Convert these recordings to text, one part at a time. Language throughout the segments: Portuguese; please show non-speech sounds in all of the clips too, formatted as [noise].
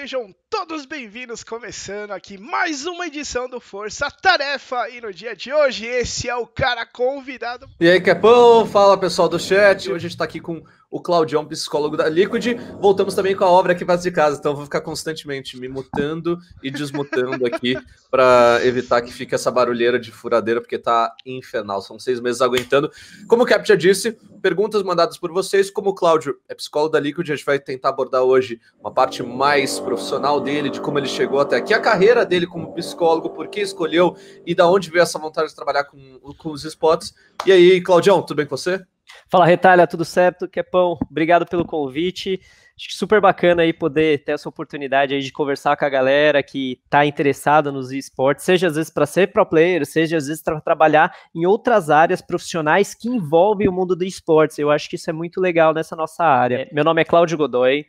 sejam todos bem-vindos, começando aqui mais uma edição do Força Tarefa. E no dia de hoje, esse é o cara convidado. E aí, Capão, fala pessoal do chat. Hoje a gente está aqui com o Claudião, psicólogo da Liquid. Voltamos também com a obra aqui perto de casa, então vou ficar constantemente me mutando e desmutando aqui [laughs] para evitar que fique essa barulheira de furadeira, porque tá infernal. São seis meses aguentando. Como o Cap já disse, perguntas mandadas por vocês. Como o Cláudio é psicólogo da Liquid, a gente vai tentar abordar hoje uma parte mais profissional dele, de como ele chegou até aqui, a carreira dele como psicólogo, por que escolheu e da onde veio essa vontade de trabalhar com, com os esportes. E aí, Claudião, tudo bem com você? Fala, Retalha, tudo certo? Quepão, é obrigado pelo convite. Acho que super bacana aí poder ter essa oportunidade aí de conversar com a galera que está interessada nos esportes, seja às vezes para ser pro player, seja às vezes para trabalhar em outras áreas profissionais que envolvem o mundo do esportes. Eu acho que isso é muito legal nessa nossa área. Meu nome é Cláudio Godoy.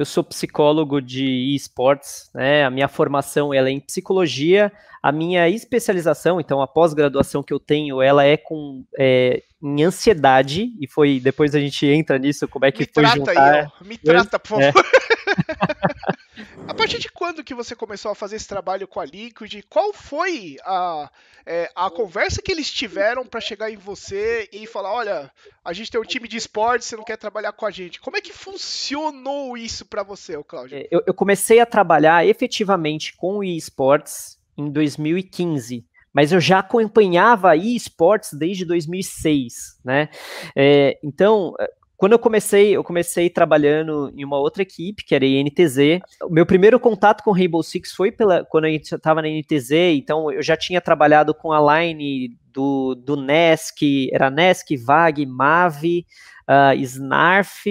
Eu sou psicólogo de esportes, né? A minha formação ela é em psicologia, a minha especialização, então a pós-graduação que eu tenho, ela é com é, em ansiedade e foi depois a gente entra nisso como é que me foi trata juntar. Aí, me trata, por favor. Né? [laughs] [laughs] a partir de quando que você começou a fazer esse trabalho com a Liquid? Qual foi a, é, a conversa que eles tiveram para chegar em você e falar, olha, a gente tem um time de esporte, você não quer trabalhar com a gente? Como é que funcionou isso para você, Cláudio? É, eu, eu comecei a trabalhar efetivamente com o esportes em 2015 mas eu já acompanhava esportes desde 2006, né? É, então, quando eu comecei, eu comecei trabalhando em uma outra equipe, que era a INTZ. O meu primeiro contato com Rainbow Six foi pela, quando a gente estava na INTZ, então eu já tinha trabalhado com a Line do, do NESC, era NESC, VAG, MAV, uh, ah, Snarf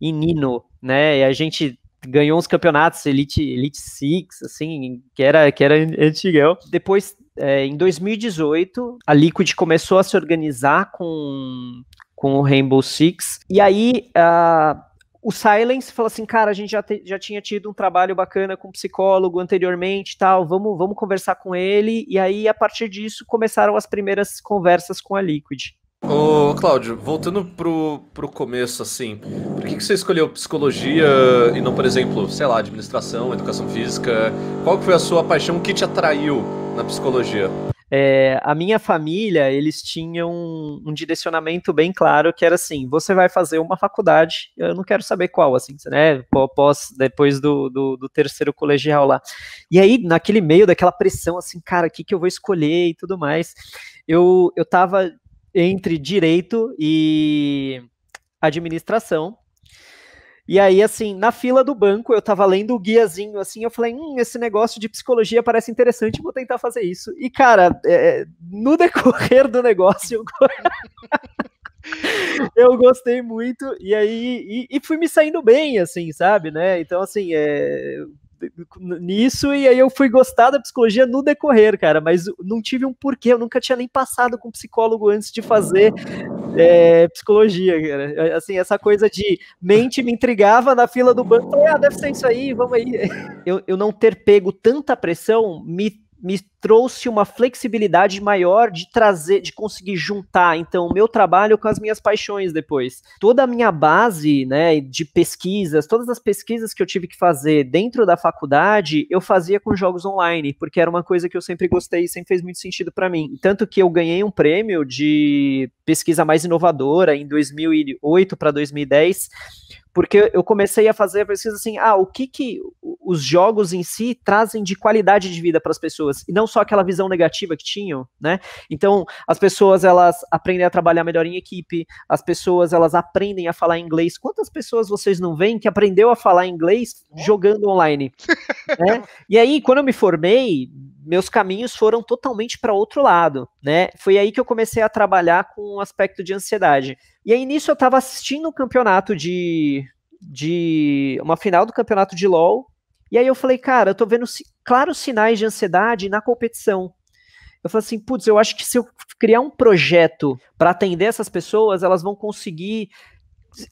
e Nino, né? E a gente ganhou uns campeonatos Elite, Elite Six, assim, que era, que era antigão. Depois, é, em 2018, a Liquid começou a se organizar com com o Rainbow Six. E aí, uh, o Silence falou assim, cara, a gente já, te, já tinha tido um trabalho bacana com um psicólogo anteriormente tal, vamos, vamos conversar com ele. E aí, a partir disso, começaram as primeiras conversas com a Liquid. Ô, Cláudio, voltando pro, pro começo, assim, por que, que você escolheu psicologia e não, por exemplo, sei lá, administração, educação física? Qual foi a sua paixão que te atraiu na psicologia? É, a minha família, eles tinham um, um, direcionamento bem claro que era assim: você vai fazer uma faculdade, eu não quero saber qual, assim, né? Pós, depois do, do, do terceiro colegial lá. E aí, naquele meio daquela pressão, assim, cara, o que, que eu vou escolher e tudo mais, eu, eu tava entre direito e administração. E aí, assim, na fila do banco, eu tava lendo o guiazinho, assim, eu falei, hum, esse negócio de psicologia parece interessante, vou tentar fazer isso. E, cara, é, é no [laughs] decorrer do negócio, [laughs] eu gostei muito, e aí, e, e, fui me saindo bem, assim, sabe, né? Então, assim, é nisso e aí eu fui gostar da psicologia no decorrer, cara, mas não tive um porquê, eu nunca tinha nem passado com psicólogo antes de fazer é, psicologia, cara. É, assim, essa coisa de mente me intrigava na fila do banco. Ah, deve ser isso aí, vamos aí. [laughs] Eu, eu não ter pego tanta pressão me, me trouxe uma flexibilidade maior de trazer, de conseguir juntar, então, o meu trabalho com as minhas paixões depois. Toda a minha base, né, de pesquisas, todas as pesquisas que eu tive que fazer dentro da faculdade, eu fazia com jogos online, porque era uma coisa que eu sempre gostei e sempre fez muito sentido para mim. Tanto que eu ganhei um prêmio de pesquisa mais inovadora em 2008 para 2010, porque eu comecei a fazer a pesquisa assim, ah, o que que os jogos em si trazem de qualidade de vida para as pessoas, e não só aquela visão negativa que tinham, né? Então, as pessoas elas aprendem a trabalhar melhor em equipe, as pessoas elas aprendem a falar inglês. Quantas pessoas vocês não veem que aprendeu a falar inglês jogando online? [laughs] né? E aí, quando eu me formei, meus caminhos foram totalmente para outro lado, né? Foi aí que eu comecei a trabalhar com um aspecto de ansiedade. E aí nisso eu estava assistindo um campeonato de de uma final do campeonato de LoL, e aí eu falei, cara, eu tô vendo claros sinais de ansiedade na competição. Eu falo assim, putz, eu acho que se eu criar um projeto para atender essas pessoas, elas vão conseguir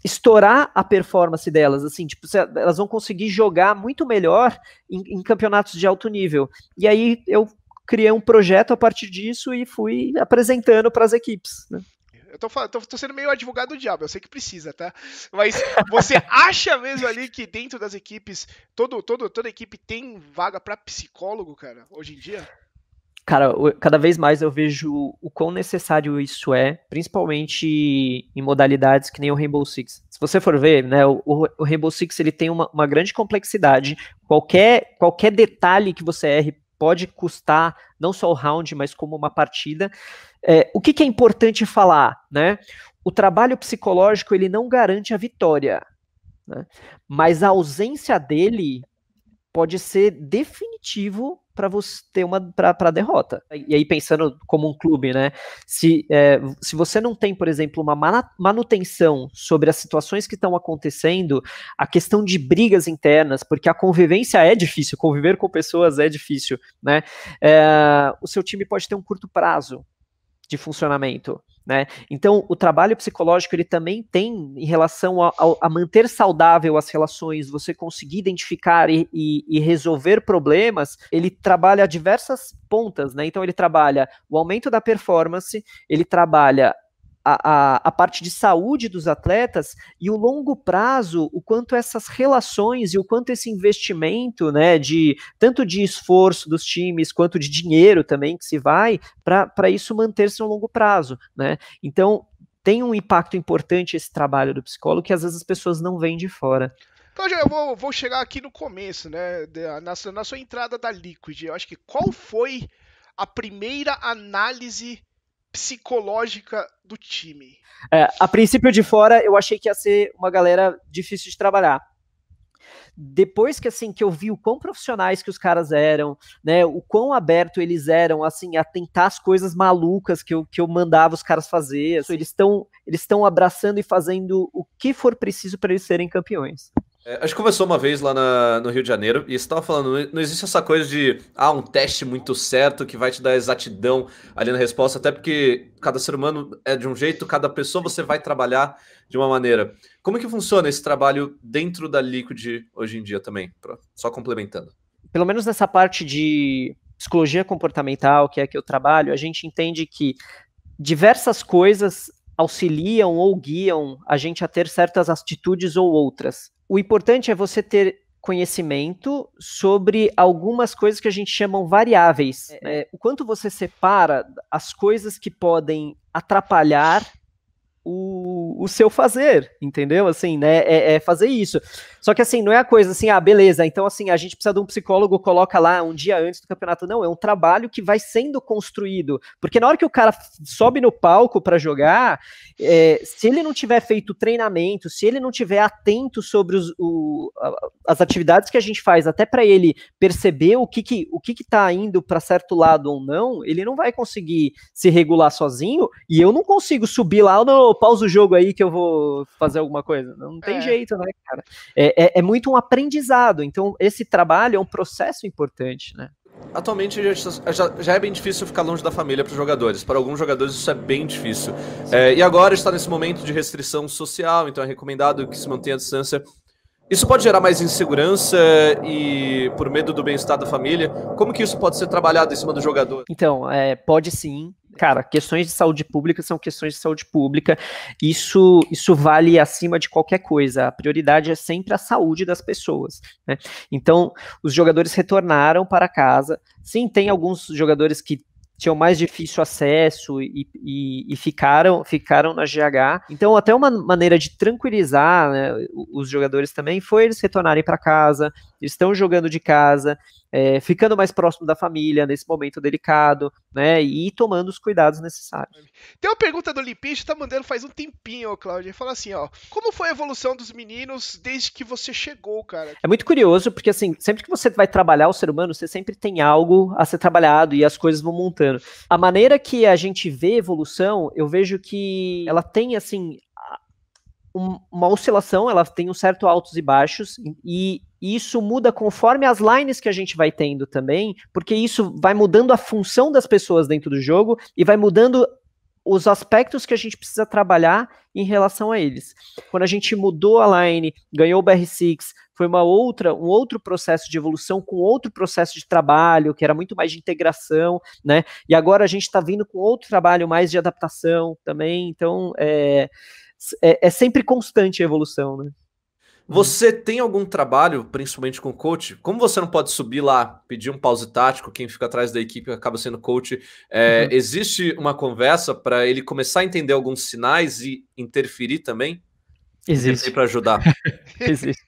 estourar a performance delas, assim, tipo, elas vão conseguir jogar muito melhor em, em, campeonatos de alto nível. E aí eu criei um projeto a partir disso e fui apresentando para as equipes. Né? Eu tô, tô, tô, sendo meio advogado do diabo, eu sei que precisa, tá? Mas você [laughs] acha mesmo ali que dentro das equipes, todo, todo, toda equipe tem vaga para psicólogo, cara, hoje em dia? Cara, cada vez mais eu vejo o quão necessário isso é, principalmente em modalidades que nem o Rainbow Six. Se você for ver, né, o, o Rainbow Six ele tem uma, uma grande complexidade. Qualquer, qualquer detalhe que você erre pode custar não só o round, mas como uma partida. É, o que, que é importante falar, né? O trabalho psicológico ele não garante a vitória, né? mas a ausência dele pode ser definitivo para você ter uma para derrota. E aí pensando como um clube, né? Se, é, se você não tem, por exemplo, uma manutenção sobre as situações que estão acontecendo, a questão de brigas internas, porque a convivência é difícil, conviver com pessoas é difícil, né? É, o seu time pode ter um curto prazo de funcionamento. Né? Então, o trabalho psicológico ele também tem em relação a, a, a manter saudável as relações, você conseguir identificar e, e, e, resolver problemas, ele trabalha diversas pontas, né? Então ele trabalha o aumento da performance, ele trabalha a, a, parte de saúde dos atletas e o longo prazo, o quanto essas relações e o quanto esse investimento, né, de tanto de esforço dos times quanto de dinheiro também que se vai para isso manter-se no longo prazo, né? Então tem um impacto importante esse trabalho do psicólogo que às vezes as pessoas não veem de fora. Então eu vou, vou chegar aqui no começo, né, na, na sua entrada da Liquid. Eu acho que qual foi a primeira análise psicológica do time. É, a princípio de fora, eu achei que ia ser uma galera difícil de trabalhar. Depois que assim que eu vi o quão profissionais que os caras eram, né, o quão aberto eles eram assim a tentar as coisas malucas que eu, que eu mandava os caras fazer, assim, eles estão eles estão abraçando e fazendo o que for preciso para eles serem campeões. É, gente que começou uma vez lá na, no Rio de Janeiro e estava falando, não existe essa coisa de ah, um teste muito certo que vai te dar exatidão ali na resposta, até porque cada ser humano é de um jeito, cada pessoa você vai trabalhar de uma maneira. Como é que funciona esse trabalho dentro da Liquid hoje em dia também? Só complementando. Pelo menos nessa parte de psicologia comportamental, que é que eu trabalho, a gente entende que diversas coisas auxiliam ou guiam a gente a ter certas atitudes ou outras o importante é você ter conhecimento sobre algumas coisas que a gente chama variáveis. É, é. Né? O quanto você separa as coisas que podem atrapalhar o, o seu fazer, entendeu? Assim, né? É, é, fazer isso. Só que assim, não é a coisa assim, ah, beleza, então assim, a gente precisa de um psicólogo, coloca lá um dia antes do campeonato. Não, é um trabalho que vai sendo construído. Porque na hora que o cara sobe no palco para jogar, é, se ele não tiver feito treinamento, se ele não tiver atento sobre os, o, as atividades que a gente faz, até para ele perceber o que que, o que que tá indo para certo lado ou não, ele não vai conseguir se regular sozinho, e eu não consigo subir lá no pausa o jogo aí que eu vou fazer alguma coisa. Não tem é. jeito, né, cara? É, é, é muito um aprendizado. Então, esse trabalho é um processo importante, né? Atualmente já, já, é bem difícil ficar longe da família para os jogadores. Para alguns jogadores isso é bem difícil. É, e agora está nesse momento de restrição social, então é recomendado que se mantenha a distância. Isso pode gerar mais insegurança e por medo do bem-estar da família. Como que isso pode ser trabalhado em cima do jogador? Então, é, pode sim cara, questões de saúde pública são questões de saúde pública. Isso, isso vale acima de qualquer coisa. A prioridade é sempre a saúde das pessoas. Né? Então, os jogadores retornaram para casa. Sim, tem alguns jogadores que tinham mais difícil acesso e, e, e, ficaram ficaram na GH. Então, até uma maneira de tranquilizar né, os jogadores também foi eles retornarem para casa, estão jogando de casa, é, ficando mais próximo da família nesse momento delicado, né? E tomando os cuidados necessários. Tem uma pergunta do Lipiche, tá mandando faz um tempinho, Cláudio. Ele fala assim, ó, como foi a evolução dos meninos desde que você chegou, cara? É muito curioso, porque assim, sempre que você vai trabalhar o ser humano, você sempre tem algo a ser trabalhado e as coisas vão montando. A maneira que a gente vê evolução, eu vejo que ela tem assim um, uma oscilação, ela tem um certo altos e baixos, e isso muda conforme as lines que a gente vai tendo também, porque isso vai mudando a função das pessoas dentro do jogo e vai mudando os aspectos que a gente precisa trabalhar em relação a eles. Quando a gente mudou a line, ganhou o BR6, foi uma outra, um outro processo de evolução com outro processo de trabalho, que era muito mais de integração, né? E agora a gente está vindo com outro trabalho mais de adaptação também, então é, é, é sempre constante a evolução, né? Uhum. Você tem algum trabalho, principalmente com coach? Como você não pode subir lá, pedir um pause tático, quem fica atrás da equipe acaba sendo coach, é, uhum. existe uma conversa para ele começar a entender alguns sinais e interferir também? Existe. Para ajudar. [laughs] existe.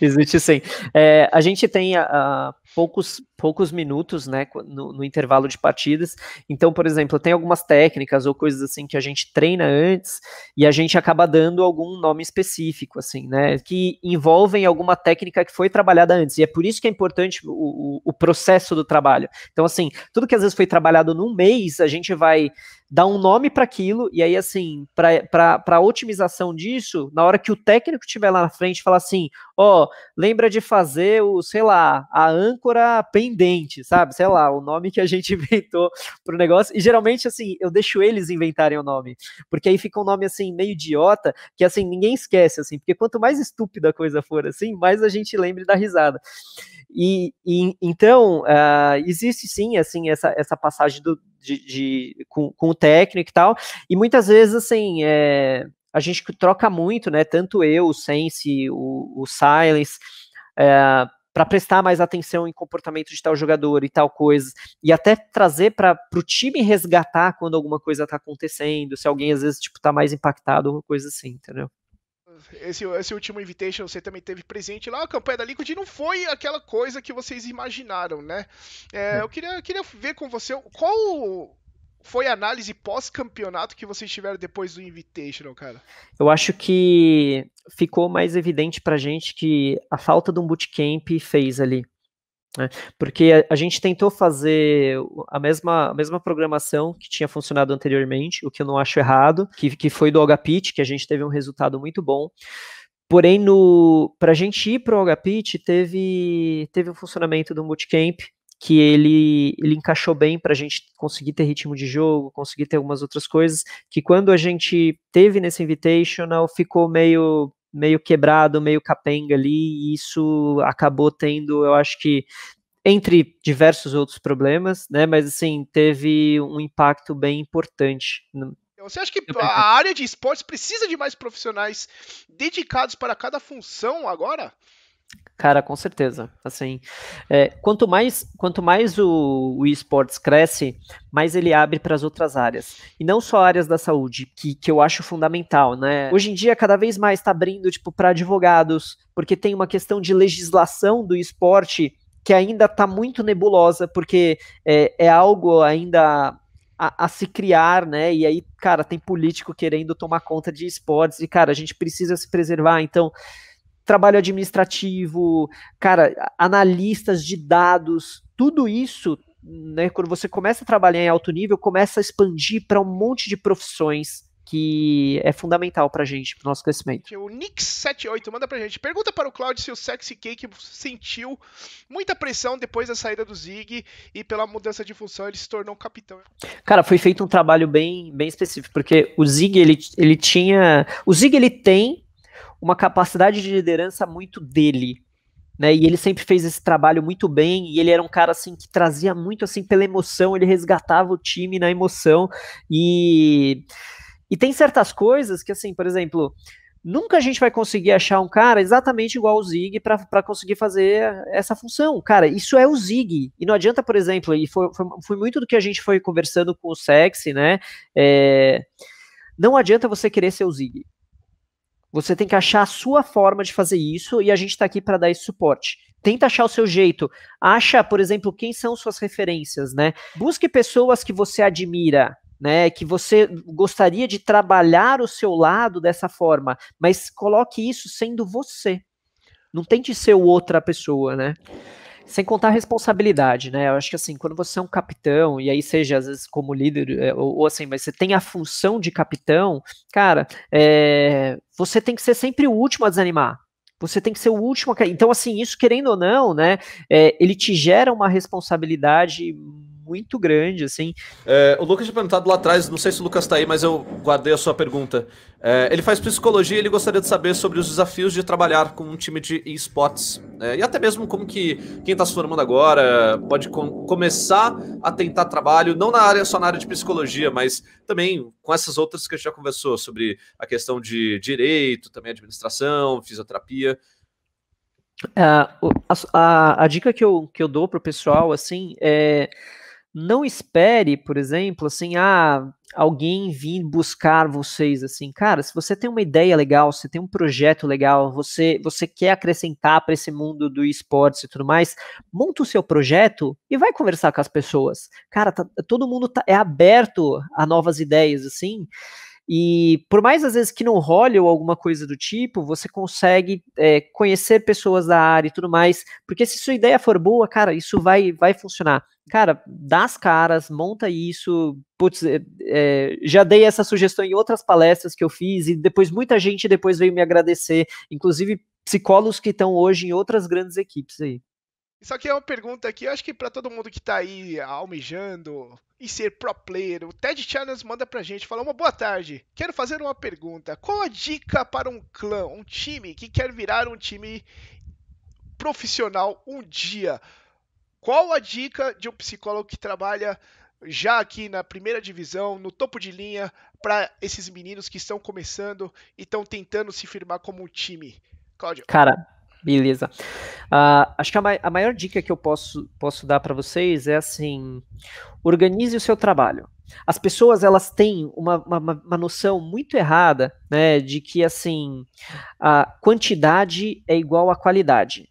Existe sim. É, a gente tem a poucos, poucos minutos né, no, no, intervalo de partidas. Então, por exemplo, tem algumas técnicas ou coisas assim que a gente treina antes e a gente acaba dando algum nome específico, assim, né? Que envolvem alguma técnica que foi trabalhada antes. E é por isso que é importante o, o, o processo do trabalho. Então, assim, tudo que às vezes foi trabalhado num mês, a gente vai dá um nome para aquilo, e aí, assim, para a otimização disso, na hora que o técnico estiver lá na frente, falar assim: ó, oh, lembra de fazer o, sei lá, a âncora pendente, sabe? Sei lá, o nome que a gente [laughs] inventou para o negócio. E geralmente, assim, eu deixo eles inventarem o nome, porque aí fica um nome, assim, meio idiota, que, assim, ninguém esquece, assim, porque quanto mais estúpida a coisa for, assim, mais a gente lembra da risada. E, e, então uh, existe sim assim essa, essa passagem do, de, de com, com, o técnico e tal. E muitas vezes, assim, é, a gente troca muito, né? Tanto eu, o Sense, o, o Silence, é, para prestar mais atenção em comportamento de tal jogador e tal coisa, e até trazer para o time resgatar quando alguma coisa está acontecendo, se alguém às vezes tipo tá mais impactado, alguma coisa assim, entendeu? esse, esse último Invitation você também teve presente lá. A campanha da Liquid não foi aquela coisa que vocês imaginaram, né? É, hum. eu queria, queria ver com você qual foi a análise pós-campeonato que vocês tiveram depois do Invitational, cara? Eu acho que ficou mais evidente pra gente que a falta de um bootcamp fez ali. Né? Porque a, gente tentou fazer a mesma, a mesma programação que tinha funcionado anteriormente, o que eu não acho errado, que, que foi do Agapit, que a gente teve um resultado muito bom. Porém, para a gente ir para o Agapit, teve, teve um funcionamento do Bootcamp que ele, ele encaixou bem para a gente conseguir ter ritmo de jogo, conseguir ter algumas outras coisas, que quando a gente teve nesse Invitational ficou meio meio quebrado, meio capenga ali, e isso acabou tendo, eu acho que entre diversos outros problemas, né? Mas assim, teve um impacto bem importante. Então, você acha que a área de esportes precisa de mais profissionais dedicados para cada função agora? Cara, com certeza. Assim, é, quanto mais quanto mais o, o esportes cresce, mais ele abre para as outras áreas. E não só áreas da saúde, que, que eu acho fundamental, né? Hoje em dia, cada vez mais está abrindo, tipo, para advogados, porque tem uma questão de legislação do esporte que ainda está muito nebulosa, porque é, é algo ainda a, a, se criar, né? E aí, cara, tem político querendo tomar conta de esportes, e, cara, a gente precisa se preservar, então trabalho administrativo, cara, analistas de dados, tudo isso, né, quando você começa a trabalhar em alto nível, começa a expandir para um monte de profissões que é fundamental a gente, o nosso crescimento. O Nix78 manda para gente. Pergunta para o Claudio se o Sexy Cake sentiu muita pressão depois da saída do Zig e pela mudança de função ele se tornou um capitão. Cara, foi feito um trabalho bem, bem específico, porque o Zig ele, ele tinha. O Zig ele tem uma capacidade de liderança muito dele. Né, e ele sempre fez esse trabalho muito bem, e ele era um cara assim que trazia muito assim pela emoção, ele resgatava o time na emoção. E, e tem certas coisas que assim, por exemplo, nunca a gente vai conseguir achar um cara exatamente igual o Zig para conseguir fazer essa função. Cara, isso é o Zig. E não adianta, por exemplo, e foi, foi, foi muito do que a gente foi conversando com o Sexy, né? É, não adianta você querer ser o Zig. Você tem que achar a sua forma de fazer isso e a gente está aqui para dar esse suporte. Tenta achar o seu jeito. Acha, por exemplo, quem são suas referências, né? Busque pessoas que você admira, né, que você gostaria de trabalhar o seu lado dessa forma, mas coloque isso sendo você. Não tente ser outra pessoa, né? Sem contar a responsabilidade, né? Eu acho que assim, quando você é um capitão, e aí seja às vezes como líder, é, ou, ou assim, mas você tem a função de capitão, cara, é, você tem que ser sempre o último a desanimar. Você tem que ser o último a. Então, assim, isso, querendo ou não, né? É, ele te gera uma responsabilidade muito grande, assim. É, o Lucas tinha perguntado lá atrás, não sei se o Lucas está aí, mas eu guardei a sua pergunta. É, ele faz psicologia e ele gostaria de saber sobre os desafios de trabalhar com um time de esportes. É, e até mesmo como que quem está se formando agora pode com, começar a tentar trabalho, não na área, só na área de psicologia, mas também com essas outras que a gente já conversou, sobre a questão de direito, também administração, fisioterapia. Uh, a, a, a, dica que eu, que eu dou o pessoal, assim, é não espere, por exemplo, assim, ah, alguém vir buscar vocês, assim, cara, se você tem uma ideia legal, se tem um projeto legal, você você quer acrescentar para esse mundo do esportes e tudo mais, monta o seu projeto e vai conversar com as pessoas. Cara, tá, todo mundo tá, é aberto a novas ideias, assim. E por mais às vezes que não role ou alguma coisa do tipo, você consegue é, conhecer pessoas da área e tudo mais, porque se sua ideia for boa, cara, isso vai, vai funcionar. Cara, dá as caras, monta isso. Putz, é, é, já dei essa sugestão em outras palestras que eu fiz, e depois muita gente depois veio me agradecer, inclusive psicólogos que estão hoje em outras grandes equipes aí. Isso aqui é uma pergunta que eu acho que para todo mundo que tá aí almejando e ser pro player, o Ted Channels manda pra gente falar uma boa tarde. Quero fazer uma pergunta. Qual a dica para um clã, um time que quer virar um time profissional um dia? Qual a dica de um psicólogo que trabalha já aqui na primeira divisão, no topo de linha, para esses meninos que estão começando e estão tentando se firmar como um time? Cláudio. Cara, Beleza. Uh, acho que a, ma a, maior dica que eu posso, posso dar para vocês é assim: organize o seu trabalho. As pessoas elas têm uma, uma, uma noção muito errada né, de que assim a quantidade é igual à qualidade.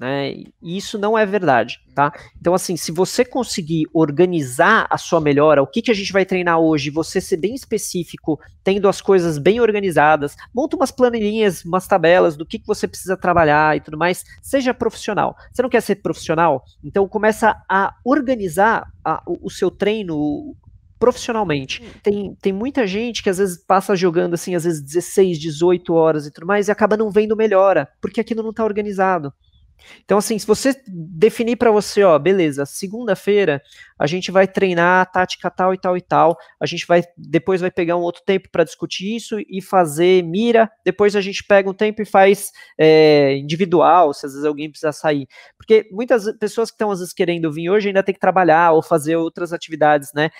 Né? E isso não é verdade, tá? Então, assim, se você conseguir organizar a sua melhora, o que, que a gente vai treinar hoje, você ser bem específico, tendo as coisas bem organizadas, monta umas planilhinhas, umas tabelas do que, que você precisa trabalhar e tudo mais, seja profissional. Você não quer ser profissional? Então, começa a organizar a, o, o seu treino, profissionalmente. Tem, tem muita gente que às vezes passa jogando assim, às vezes 16, 18 horas e tudo mais, e acaba não vendo melhora, porque aquilo não está organizado. Então, assim, se você definir para você, ó, beleza, segunda-feira a gente vai treinar a tática tal e tal e tal, a gente vai depois vai pegar um outro tempo para discutir isso e fazer mira, depois a gente pega um tempo e faz é, individual, se às vezes alguém precisa sair. Porque muitas pessoas que estão às vezes querendo vir hoje ainda tem que trabalhar ou fazer outras atividades, né?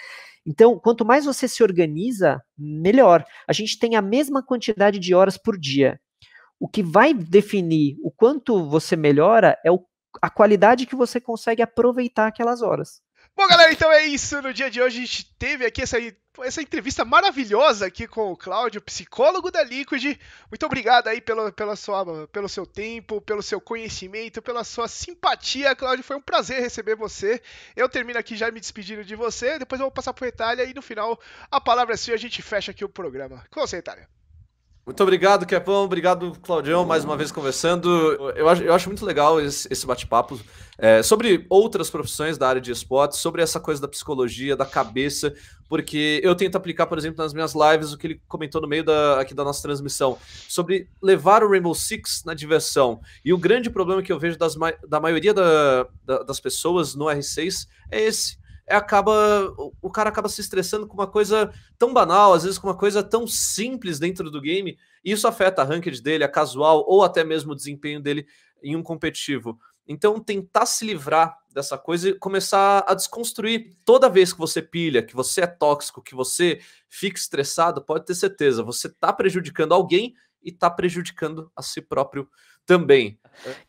Então, quanto mais você se organiza, melhor. A gente tem a mesma quantidade de horas por dia. O que vai definir o quanto você melhora é o, a qualidade que você consegue aproveitar aquelas horas. Bom, galera, então é isso. No dia de hoje a gente teve aqui essa, essa entrevista maravilhosa aqui com o Cláudio, psicólogo da Liquid. Muito obrigado aí pelo, pela sua, pelo seu tempo, pelo seu conhecimento, pela sua simpatia, Cláudio. Foi um prazer receber você. Eu termino aqui já me despedindo de você, depois eu vou passar pro Itália e no final a palavra é sua e a gente fecha aqui o programa. Com você, Itália. Muito obrigado, Kepão. Obrigado, Claudião, mais uma vez conversando. Eu acho, eu acho muito legal esse, esse bate-papo é, sobre outras profissões da área de esportes, sobre essa coisa da psicologia, da cabeça, porque eu tento aplicar, por exemplo, nas minhas lives, o que ele comentou no meio da, aqui da nossa transmissão, sobre levar o Rainbow Six na diversão. E o grande problema que eu vejo das, da maioria da, da, das pessoas no R6 é esse acaba o cara acaba se estressando com uma coisa tão banal, às vezes com uma coisa tão simples dentro do game, e isso afeta a ranked dele, a casual ou até mesmo o desempenho dele em um competitivo. Então, tentar se livrar dessa coisa e começar a desconstruir toda vez que você pilha, que você é tóxico, que você fica estressado, pode ter certeza, você está prejudicando alguém e está prejudicando a si próprio também.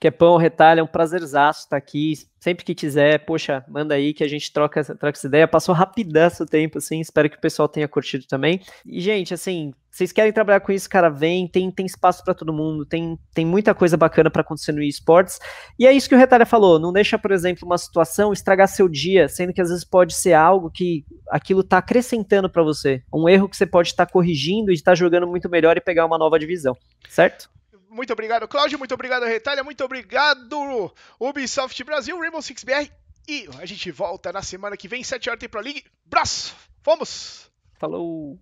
Que é pão, retalha, é um prazerzaço estar tá aqui. Sempre que quiser, poxa, manda aí que a gente troca, troca essa ideia. Passou rapidão o tempo, assim. Espero que o pessoal tenha curtido também. E, gente, assim, vocês querem trabalhar com isso, cara, vem. Tem, tem espaço para todo mundo. Tem, tem muita coisa bacana para acontecer no esportes. E é isso que o Retalha falou. Não deixa, por exemplo, uma situação estragar seu dia, sendo que às vezes pode ser algo que aquilo tá acrescentando para você. Um erro que você pode estar tá corrigindo e estar tá jogando muito melhor e pegar uma nova divisão, certo? muito obrigado, Cláudio. Muito obrigado, Retalha. Muito obrigado, Ubisoft Brasil, Rainbow Six BR. E a gente volta na semana que vem, 7 horas tem Pro League. Braço! Vamos! Falou!